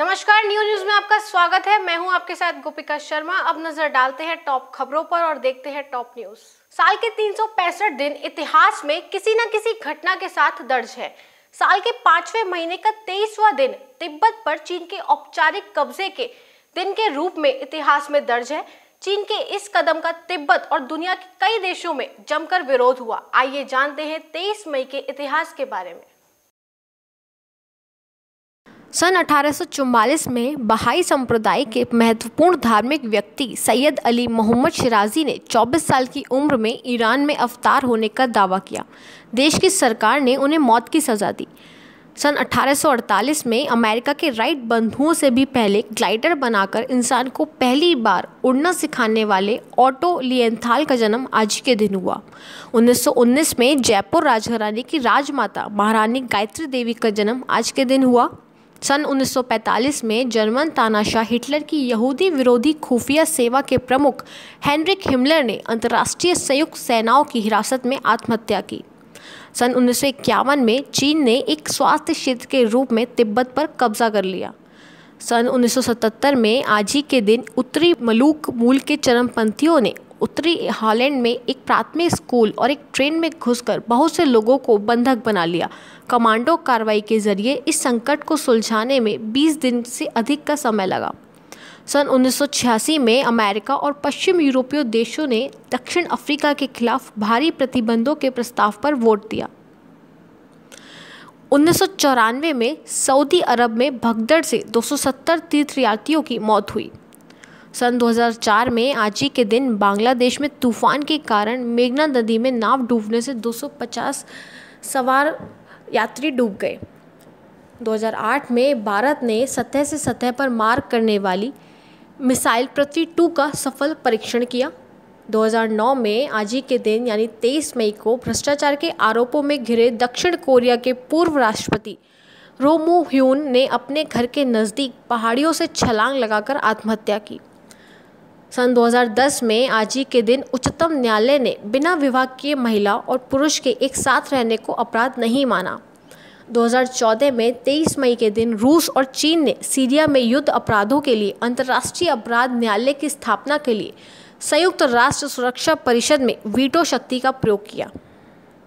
नमस्कार new news में आपका स्वागत है मैं हूं आपके साथ गोपिका शर्मा अब नजर डालते हैं टॉप खबरों पर और देखते हैं टॉप न्यूज साल के तीन दिन इतिहास में किसी न किसी घटना के साथ दर्ज है साल के पांचवें महीने का तेईसवा दिन तिब्बत पर चीन के औपचारिक कब्जे के दिन के रूप में इतिहास में दर्ज है चीन के इस कदम का तिब्बत और दुनिया के कई देशों में जमकर विरोध हुआ आइए जानते हैं 23 मई के इतिहास के बारे में सन 1844 में बहाई संप्रदाय के महत्वपूर्ण धार्मिक व्यक्ति सैयद अली मोहम्मद शराजी ने 24 साल की उम्र में ईरान में अवतार होने का दावा किया देश की सरकार ने उन्हें मौत की सज़ा दी सन 1848 में अमेरिका के राइट बंधुओं से भी पहले ग्लाइडर बनाकर इंसान को पहली बार उड़ना सिखाने वाले ऑटो लियंथाल का जन्म आज के दिन हुआ 1919 में जयपुर राजघराने की राजमाता महारानी गायत्री देवी का जन्म आज के दिन हुआ सन 1945 में जर्मन तानाशाह हिटलर की यहूदी विरोधी खुफिया सेवा के प्रमुख हेनरिक हिमलर ने अंतर्राष्ट्रीय संयुक्त सेनाओं की हिरासत में आत्महत्या की सन उन्नीस में चीन ने एक स्वास्थ्य क्षेत्र के रूप में तिब्बत पर कब्जा कर लिया सन 1977 में आज ही के दिन उत्तरी मलूक मूल के चरमपंथियों ने उत्तरी हॉलैंड में एक प्राथमिक स्कूल और एक ट्रेन में घुसकर बहुत से लोगों को बंधक बना लिया कमांडो कार्रवाई के जरिए इस संकट को सुलझाने में 20 दिन से अधिक का समय लगा सन 1986 में अमेरिका और पश्चिम यूरोपीय देशों ने दक्षिण अफ्रीका के खिलाफ भारी प्रतिबंधों के प्रस्ताव पर वोट दिया उन्नीस में सऊदी अरब में भगदड़ से 270 तीर्थयात्रियों की मौत हुई सन 2004 में आज ही के दिन बांग्लादेश में तूफान के कारण मेघना नदी में नाव डूबने से 250 सवार यात्री डूब गए 2008 में भारत ने सतह से सतह पर मार करने वाली मिसाइल पृथ्वी टू का सफल परीक्षण किया 2009 में आज ही के दिन यानी 23 मई को भ्रष्टाचार के आरोपों में घिरे दक्षिण कोरिया के पूर्व राष्ट्रपति रोमो ह्यून ने अपने घर के नज़दीक पहाड़ियों से छलांग लगाकर आत्महत्या की सन 2010 में आज ही के दिन उच्चतम न्यायालय ने बिना विवाह के महिला और पुरुष के एक साथ रहने को अपराध नहीं माना 2014 में 23 मई के दिन रूस और चीन ने सीरिया में युद्ध अपराधों के लिए अंतर्राष्ट्रीय अपराध न्यायालय की स्थापना के लिए संयुक्त राष्ट्र सुरक्षा परिषद में वीटो शक्ति का प्रयोग किया